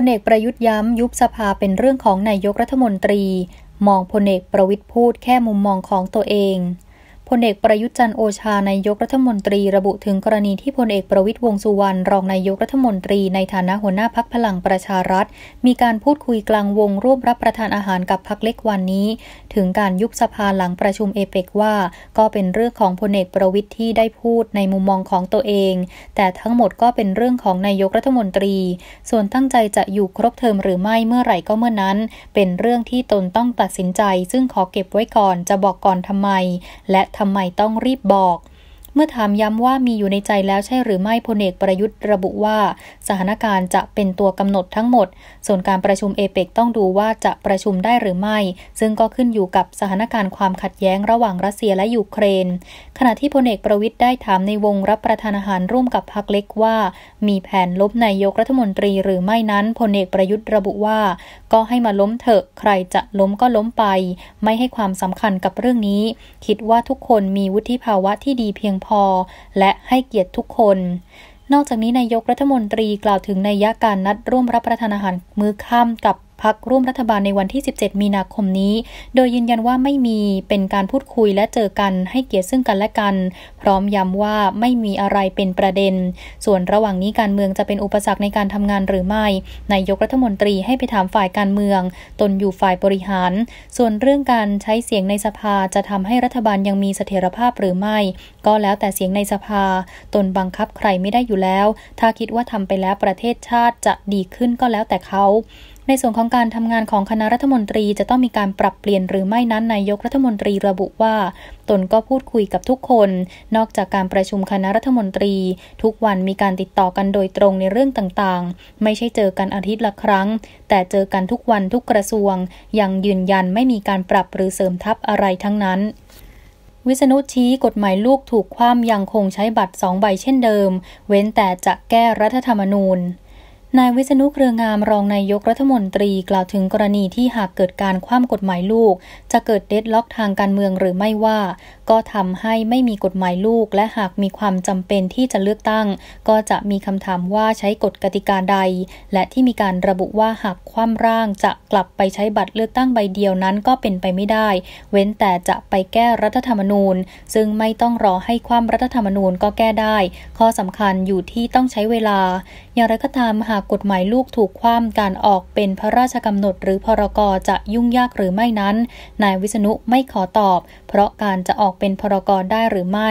พลเอกประยุทธ์ย้ำยุบสภาเป็นเรื่องของนายกรัฐมนตรี มองพลเอกประวิทย์พูดแค่มุมมองของตัวเองพลเอกประยุทธ์จันโอชานายกรัฐมนตรีระบุถึงกรณีที่พลเอกประวิทย์วงสุวรรณรองนายกรัฐมนตรี ในฐานะหัวหน้าพักพลังประชารัฐ มีการพูดคุยกลางวงร่วมรับประทานอาหารกับพักเล็กวันนี้ ถึงการยุบสภาหลังประชุมเอเปกว่า ก็เป็นเรื่องของพลเอกประวิทย์ที่ได้พูดในมุมมองของตัวเอง แต่ทั้งหมดก็เป็นเรื่องของนายกรัฐมนตรี ส่วนตั้งใจจะอยู่ครบเทอมหรือไม่เมื่อไหร่ก็เมื่อนั้น เป็นเรื่องที่ตนต้องตัดสินใจ ซึ่งขอเก็บไว้ก่อนจะบอกก่อนทำไม และทำไมต้องรีบบอก เมื่อถามย้ำว่ามีอยู่ในใจแล้วใช่หรือไม่พลเอกประยุทธ์ ระบุว่า สถานการณ์จะเป็นตัวกำหนดทั้งหมด ส่วนการประชุมเอเปกต้องดูว่าจะประชุมได้หรือไม่ ซึ่งก็ขึ้นอยู่กับสถานการณ์ความขัดแย้งระหว่างรัสเซียและยูเครน ขณะที่พลเอกประวิทย์ได้ถามในวงรับประธานอาหารร่วมกับพรรคเล็กว่า มีแผนลบนายกรัฐมนตรี หรือไม่นั้นพลเอกประยุทธ์ระบุว่าก็ให้มาล้มเถอะ ใครจะล้มก็ล้มไป ไม่ให้ความสำคัญกับเรื่องนี้ คิดว่าทุกคนมีวุฒิภาวะที่ดีเพียงพอ และให้เกียรติทุกคน นอกจากนี้นายกรัฐมนตรีกล่าวถึงในยะการนัดร่วมรับประทานอาหารมื้อค่ำกับพักร่วมรัฐบาลในวันที่ 17 มีนาคมนี้ โดยยืนยันว่าไม่มีเป็นการพูดคุยและเจอกันให้เกียรติซึ่งกันและกัน พร้อมย้ำว่าไม่มีอะไรเป็นประเด็น ส่วนระหว่างนี้การเมืองจะเป็นอุปสรรคในการทำงานหรือไม่ นายกรัฐมนตรีให้ไปถามฝ่ายการเมือง ตนอยู่ฝ่ายบริหาร ส่วนเรื่องการใช้เสียงในสภาจะทำให้รัฐบาลยังมีเสถียรภาพหรือไม่ ก็แล้วแต่เสียงในสภา ตนบังคับใครไม่ได้อยู่แล้ว ถ้าคิดว่าทำไปแล้วประเทศชาติจะดีขึ้นก็แล้วแต่เขาในส่วนของการทำงานของคณะรัฐมนตรีจะต้องมีการปรับเปลี่ยนหรือไม่นั้นนายกรัฐมนตรีระบุว่า ตนก็พูดคุยกับทุกคน นอกจากการประชุมคณะรัฐมนตรี ทุกวันมีการติดต่อกันโดยตรงในเรื่องต่างๆ ไม่ใช่เจอกันอาทิตย์ละครั้ง แต่เจอกันทุกวันทุกกระทรวง ยังยืนยันไม่มีการปรับหรือเสริมทับอะไรทั้งนั้น วิษณุชี้กฎหมายลูกถูกความยังคงใช้บัตรสองใบเช่นเดิม เว้นแต่จะแก้รัฐธรรมนูญนายวิษณุเครืองามรองนายกรัฐมนตรีกล่าวถึงกรณีที่หากเกิดการคว่ำกฎหมายลูก จะเกิดเดดล็อกทางการเมืองหรือไม่ว่า ก็ทำให้ไม่มีกฎหมายลูก และหากมีความจำเป็นที่จะเลือกตั้ง ก็จะมีคำถามว่าใช้กฎกติกาใด และที่มีการระบุว่าหากคว่ำร่างจะกลับไปใช้บัตรเลือกตั้งใบเดียวนั้นก็เป็นไปไม่ได้ เว้นแต่จะไปแก้รัฐธรรมนูญ ซึ่งไม่ต้องรอให้คว่ำรัฐธรรมนูญก็แก้ได้ ข้อสำคัญอยู่ที่ต้องใช้เวลาอย่างไรก็ตามหากกฎหมายลูกถูกคว่ำการออกเป็นพระราชกำหนด หรือพรกรจะยุ่งยากหรือไม่นั้น นายวิษณุไม่ขอตอบ เพราะการจะออกเป็นพรกรได้หรือไม่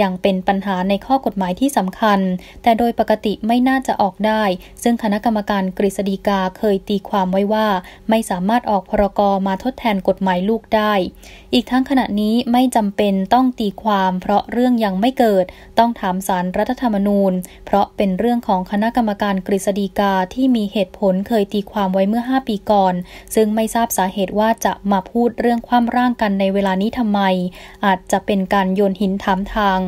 ยังเป็นปัญหาในข้อกฎหมายที่สำคัญ แต่โดยปกติไม่น่าจะออกได้ ซึ่งคณะกรรมการกฤษฎีกาเคยตีความไว้ว่า ไม่สามารถออกพรกรมาทดแทนกฎหมายลูกได้ อีกทั้งขณะนี้ไม่จำเป็นต้องตีความ เพราะเรื่องยังไม่เกิด ต้องถามสารรัฐธรรมนูญ เพราะเป็นเรื่องของคณะกรรมการกฤษฎีกาที่มีเหตุผลเคยตีความไว้เมื่อ 5 ปีก่อน ซึ่งไม่ทราบสาเหตุว่าจะมาพูดเรื่องความร่างกันในเวลานี้ทำไม อาจจะเป็นการโยนหินถามทาง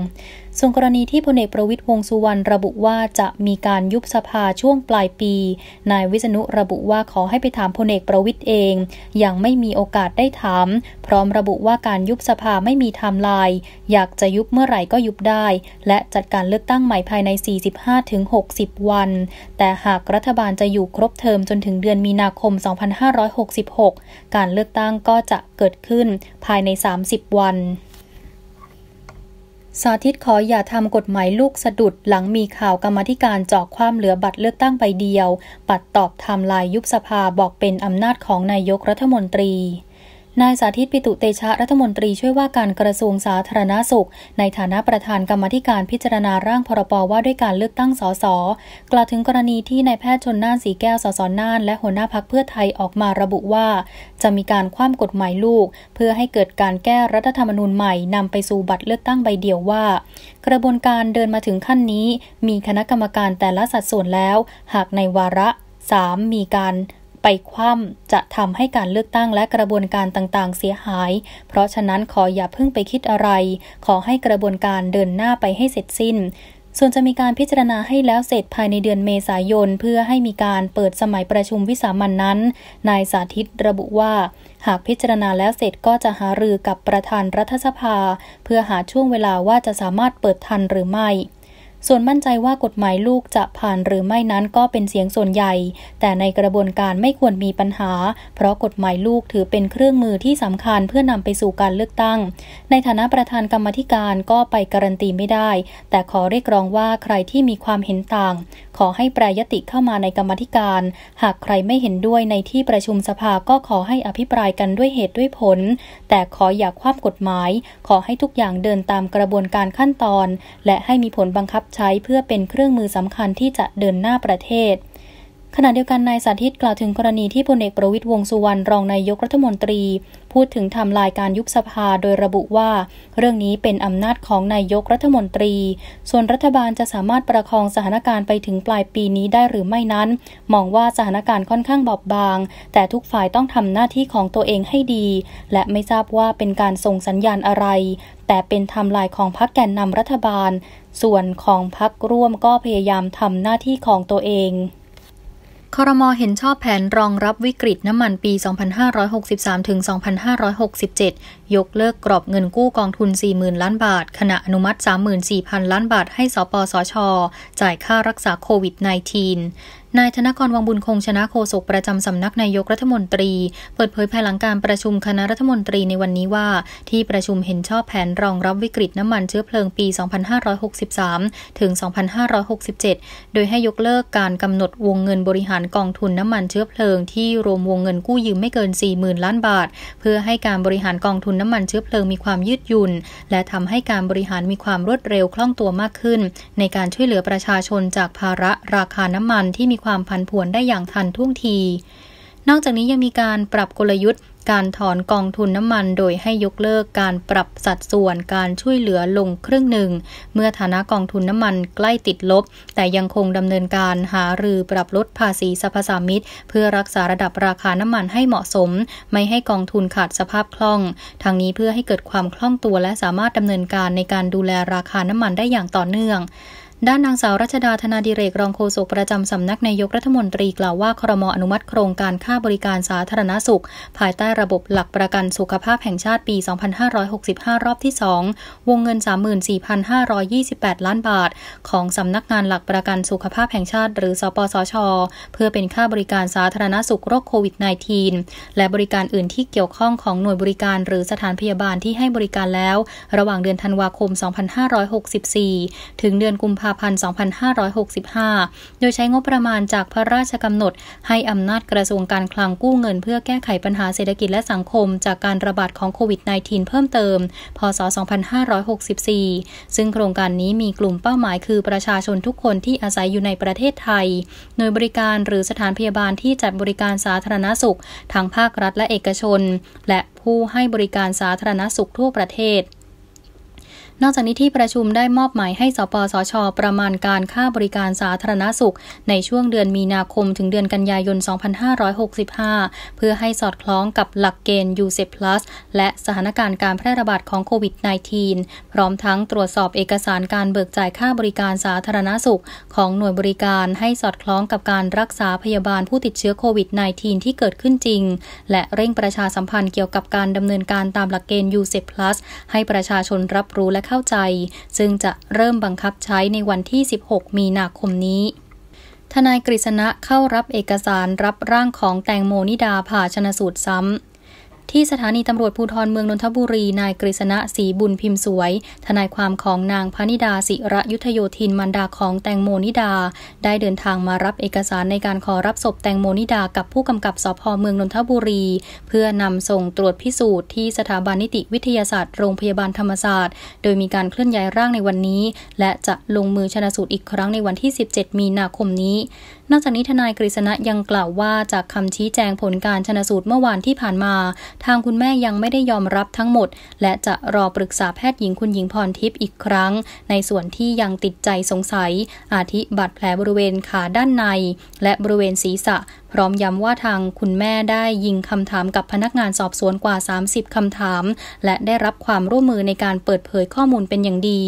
ส่วนกรณีที่พลเอกประวิทย์วงสุวรรณระบุว่าจะมีการยุบสภาช่วงปลายปี นายวิษณุระบุว่าขอให้ไปถามพลเอกประวิทย์เอง ยังไม่มีโอกาสได้ถาม พร้อมระบุว่าการยุบสภาไม่มีไทม์ไลน์อยากจะยุบเมื่อไหร่ก็ยุบได้ และจัดการเลือกตั้งใหม่ภายใน 45-60 วัน แต่หากรัฐบาลจะอยู่ครบเทอมจนถึงเดือนมีนาคม 2566 การเลือกตั้งก็จะเกิดขึ้นภายใน 30 วันสาธิตขออย่าทำกฎหมายลูกสะดุดหลังมีข่าวกรรมธิการจอกความเหลือบัตรเลือกตั้งไปเดียว ปัดตอบทำลายยุบสภาบอกเป็นอำนาจของนายกรัฐมนตรีนายสาธิตปิตุเตชะรัฐมนตรีช่วยว่าการกระทรวงสาธารณาสุข ในฐานะประธานกรรมธิการพิจารณาร่างพรบว่าด้วยการเลือกตั้งสสกล่าวถึงกรณีที่นายแพทย์ชนน่านสีแก้วสสน่านและหัวหน้าพักเพื่อไทยออกมาระบุว่าจะมีการคว่ำกฎหมายลูก เพื่อให้เกิดการแก้รัฐธรรมนูญใหม่นำไปสู่บัตรเลือกตั้งใบเดียวว่า กระบวนการเดินมาถึงขั้นนี้มีคณะกรรมการแต่ละสัดส่วนแล้ว หากในวาระ 3. มีการไปคว่ำจะทำให้การเลือกตั้งและกระบวนการต่างๆเสียหาย เพราะฉะนั้นขออย่าเพิ่งไปคิดอะไร ขอให้กระบวนการเดินหน้าไปให้เสร็จสิ้น ส่วนจะมีการพิจารณาให้แล้วเสร็จภายในเดือนเมษายนเพื่อให้มีการเปิดสมัยประชุมวิสามันนั้น นายสาธิตระบุว่า หากพิจารณาแล้วเสร็จก็จะหารือกับประธานรัฐสภา เพื่อหาช่วงเวลาว่าจะสามารถเปิดทันหรือไม่ส่วนมั่นใจว่ากฎหมายลูกจะผ่านหรือไม่นั้นก็เป็นเสียงส่วนใหญ่ แต่ในกระบวนการไม่ควรมีปัญหา เพราะกฎหมายลูกถือเป็นเครื่องมือที่สำคัญเพื่อนำไปสู่การเลือกตั้งในฐานะประธานกรรมธิการก็ไปการันตีไม่ได้ แต่ขอเรียกร้องว่าใครที่มีความเห็นต่าง ขอให้แปรยติเข้ามาในกรรมธิการ หากใครไม่เห็นด้วยในที่ประชุมสภาก็ขอให้อภิปรายกันด้วยเหตุด้วยผล แต่ขออย่าคว่ำกฎหมาย ขอให้ทุกอย่างเดินตามกระบวนการขั้นตอน และให้มีผลบังคับใช้เพื่อเป็นเครื่องมือสำคัญที่จะเดินหน้าประเทศขณะเดียวกันนายสาธิตกล่าวถึงกรณีที่พลเอกประวิตยวงสุวรรณรองนายกรัฐมนตรี พูดถึงทำลายการยุบสภาโดยระบุว่า เรื่องนี้เป็นอำนาจของนายกรัฐมนตรี ส่วนรัฐบาลจะสามารถประคองสถานการณ์ไปถึงปลายปีนี้ได้หรือไม่นั้น มองว่าสถานการณ์ค่อนข้างบอบบาง แต่ทุกฝ่ายต้องทำหน้าที่ของตัวเองให้ดี และไม่ทราบว่าเป็นการส่งสัญญาณอะไร แต่เป็นทำลายของพรรคแกนนำรัฐบาล ส่วนของพรรคร่วมก็พยายามทำหน้าที่ของตัวเองคอรมอเห็นชอบแผนรองรับวิกฤตน้ำมันปี 2563ถึง2567 ยกเลิกกรอบเงินกู้กองทุน 40,000 ล้านบาทขณะอนุมัติ 34,000 ล้านบาทให้สปสช จ่ายค่ารักษาโควิด -19 นายธนกรวังบุญคง ชนะโฆษกประจำสำนักนายกรัฐมนตรี เปิดเผยภายหลังการประชุมคณะรัฐมนตรีในวันนี้ว่า ที่ประชุมเห็นชอบแผนรองรับวิกฤตน้ำมันเชื้อเพลิงปี 2563 ถึง 2567 โดยให้ยกเลิกการกำหนดวงเงินบริหารกองทุนน้ำมันเชื้อเพลิงที่รวมวงเงินกู้ยืมไม่เกิน 40,000 ล้านบาท เพื่อให้การบริหารกองทุนน้ำมันเชื้อเพลิงมีความยืดหยุ่นและทำให้การบริหารมีความรวดเร็วคล่องตัวมากขึ้น ในการช่วยเหลือประชาชนจากภาระราคาน้ำมันที่มีความผันผวนได้อย่างทันท่วงที นอกจากนี้ยังมีการปรับกลยุทธ์ การถอนกองทุนน้ำมันโดยให้ยกเลิกการปรับสัดส่วนการช่วยเหลือลงครึ่งหนึ่ง เมื่อฐานะกองทุนน้ำมันใกล้ติดลบ แต่ยังคงดำเนินการหารือปรับลดภาษีสรรพสามิตเพื่อรักษาระดับราคาน้ำมันให้เหมาะสม ไม่ให้กองทุนขาดสภาพคล่องทางนี้เพื่อให้เกิดความคล่องตัวและสามารถดำเนินการในการดูแลราคาน้ำมันได้อย่างต่อเนื่องด้านนางสาวรัชดาธนาดิเรกรองโฆษกประจำสำนักนายกรัฐมนตรีกล่าวว่าครมอนุมัติโครงการค่าบริการสาธารณสุข ภายใต้ระบบหลักประกันสุขภาพแห่งชาติปี 2565 รอบที่ 2 วงเงิน 34,528 ล้านบาท ของสำนักงานหลักประกันสุขภาพแห่งชาติหรือสปสชเพื่อเป็นค่าบริการสาธารณสุขโรคโควิด -19 และบริการอื่นที่เกี่ยวข้องของหน่วยบริการ หรือสถานพยาบาลที่ให้บริการแล้วระหว่างเดือนธันวาคม 2564 ถึงเดือนกุมภาาพันธ์2565 โดยใช้งบประมาณจากพระราชกำหนดให้อำนาจกระทรวงการคลังกู้เงินเพื่อแก้ไขปัญหาเศรษฐกิจและสังคมจากการระบาดของโควิด -19 เพิ่มเติม พศ 2564 ซึ่งโครงการนี้มีกลุ่มเป้าหมายคือประชาชนทุกคนที่อาศัยอยู่ในประเทศไทย หน่วยบริการหรือสถานพยาบาลที่จัดบริการสาธารณสุขทั้งภาครัฐ และเอกชน และผู้ให้บริการสาธารณสุขทั่วประเทศนอกจากนี้ที่ประชุมได้มอบหมายให้สปสช ประมาณการค่าบริการสาธารณสุข ในช่วงเดือนมีนาคมถึงเดือนกันยายน 2565 เพื่อให้สอดคล้องกับหลักเกณฑ์ u s e Plus และสถานการณ์การแพร่ระบาดของโควิด -19 พร้อมทั้งตรวจสอบเอกสารการเบิกจ่ายค่าบริการสาธารณสุข ของหน่วยบริการให้สอดคล้องกับการรักษาพยาบาลผู้ติดเชื้อโควิด -19 ที่เกิดขึ้นจริง และเร่งประชาสัมพันธ์เกี่ยวกับการดำเนินการตามหลักเกณฑ์ u s e Plus ให้ประชาชนรับรู้และข้าใจซึ่งจะเริ่มบังคับใช้ในวันที่ 16 มีนาคมนี้ ทนายกฤษณะเข้ารับเอกสารรับร่างของแตงโมนิดาผ่าชนสูตรซ้ำที่สถานีตำรวจภูธรเมืองนนทบุรี นายกฤษณะศรีบุญพิมพ์สวย ทนายความของนางพนิดา ศิระยุทธโยธินมันดาของแตงโมนิดาได้เดินทางมารับเอกสารในการขอรับศพแตงโมนิดากับผู้กำกับสพเมืองนนทบุรี เพื่อนำส่งตรวจพิสูจน์ที่ สถาบันนิติวิทยาศาสตร์โรงพยาบาลธรรมศาสตร์โดยมีการเคลื่อนย้ายร่างในวันนี้ และจะลงมือชนะสูตรอีกครั้งในวันที่ 17 มีนาคมนี้นอกจากนี้ทนายกฤษณะยังกล่าวว่า จากคำชี้แจงผลการชนสูตรเมื่อวานที่ผ่านมา ทางคุณแม่ยังไม่ได้ยอมรับทั้งหมด และจะรอปรึกษาแพทย์หญิงคุณหญิงพรทิพย์อีกครั้ง ในส่วนที่ยังติดใจสงสัย อาทิบาดแผลบริเวณขาด้านใน และบริเวณศีรษะ พร้อมย้ำว่าทางคุณแม่ได้ยิงคำถามกับพนักงานสอบสวนกว่า 30คำถาม และได้รับความร่วมมือในการเปิดเผยข้อมูลเป็นอย่างดี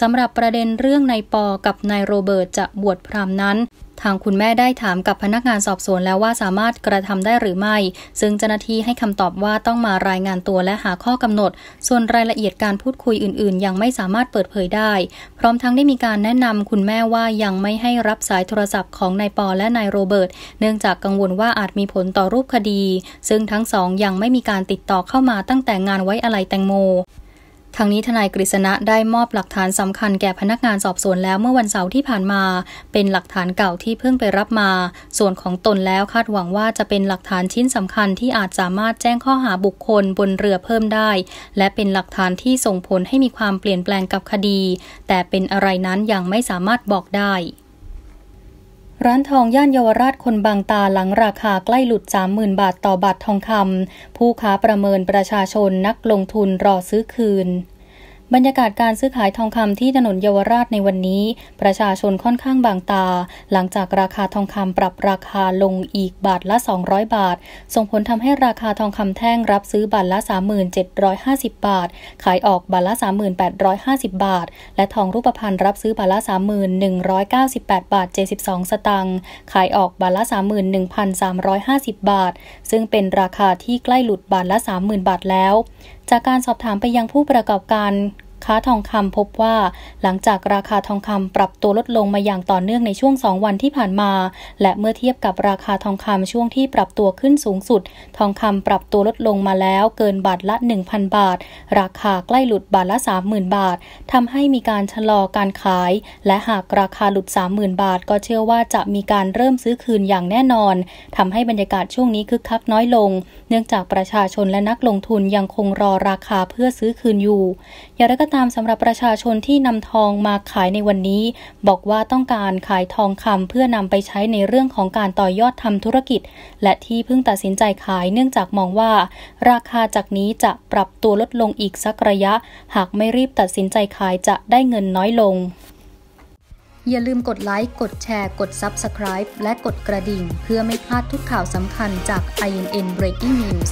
สำหรับประเด็นเรื่องนายปอกับนายโรเบิร์ตจะบวชพรามนั้นทางคุณแม่ได้ถามกับพนักงานสอบสวนแล้วว่าสามารถกระทำได้หรือไม่ ซึ่งเจ้าหน้าที่ให้คำตอบว่าต้องมารายงานตัวและหาข้อกำหนด ส่วนรายละเอียดการพูดคุยอื่นๆ ยังไม่สามารถเปิดเผยได้ พร้อมทั้งได้มีการแนะนำคุณแม่ว่ายังไม่ให้รับสายโทรศัพท์ของนายปอและนายโรเบิร์ต เนื่องจากกังวลว่าอาจมีผลต่อรูปคดี ซึ่งทั้งสองยังไม่มีการติดต่อเข้ามาตั้งแต่งานไว้อะไรแตงโมทางนี้ทนายกฤษณะได้มอบหลักฐานสำคัญแก่พนักงานสอบสวนแล้วเมื่อวันเสาร์ที่ผ่านมา เป็นหลักฐานเก่าที่เพิ่งไปรับมา ส่วนของตนแล้วคาดหวังว่าจะเป็นหลักฐานชิ้นสำคัญที่อาจสามารถแจ้งข้อหาบุคคลบนเรือเพิ่มได้ และเป็นหลักฐานที่ส่งผลให้มีความเปลี่ยนแปลงกับคดี แต่เป็นอะไรนั้นยังไม่สามารถบอกได้ร้านทองย่านเยาวราชคนบางตาหลังราคาใกล้หลุด 30,000 บาทต่อบาททองคำ ผู้ค้าประเมินประชาชนนักลงทุนรอซื้อคืนบรรยากาศการซื้อขายทองคำที่ถนนเยาวราชในวันนี้ ประชาชนค่อนข้างบางตา หลังจากราคาทองคำปรับราคาลงอีกบาทละ 200 บาท ส่งผลทำให้ราคาทองคำแท่งรับซื้อบาท ละ 3,750 บาท ขายออกบาทละ3,850 บาท และทองรูปพรรณรับซื้อบาทละ3,198บาท72สตางค์ขายออกบาทละ 31,350 บาท ซึ่งเป็นราคาที่ใกล้หลุดบาทละ 30,000 บาทแล้วจากการสอบถามไปยังผู้ประกอบการค้าทองคำพบว่า หลังจากราคาทองคำปรับตัวลดลงมาอย่างต่อเนื่องในช่วง2วันที่ผ่านมา และเมื่อเทียบกับราคาทองคำช่วงที่ปรับตัวขึ้นสูงสุด ทองคำปรับตัวลดลงมาแล้วเกินบาทละ1,000 บาท ราคาใกล้หลุดบาทละ 30,000 บาททำให้มีการชะลอการขาย และหากราคาหลุด30,000 บาท ก็เชื่อว่าจะมีการเริ่มซื้อคืนอย่างแน่นอนทำให้บรรยากาศช่วงนี้คึกคักน้อยลง เนื่องจากประชาชนและนักลงทุนยังคงรอราคาเพื่อซื้อคืนอยู่อย่างไรก็ตามสำหรับประชาชนที่นำทองมาขายในวันนี้ บอกว่าต้องการขายทองคำเพื่อนำไปใช้ในเรื่องของการต่อยอดทำธุรกิจ และที่เพิ่งตัดสินใจขายเนื่องจากมองว่าราคาจากนี้จะปรับตัวลดลงอีกสักระยะ หากไม่รีบตัดสินใจขายจะได้เงินน้อยลง อย่าลืมกดไลค์กดแชร์กด Subscribe และกดกระดิ่ง เพื่อไม่พลาดทุกข่าวสำคัญจาก INN Breaking News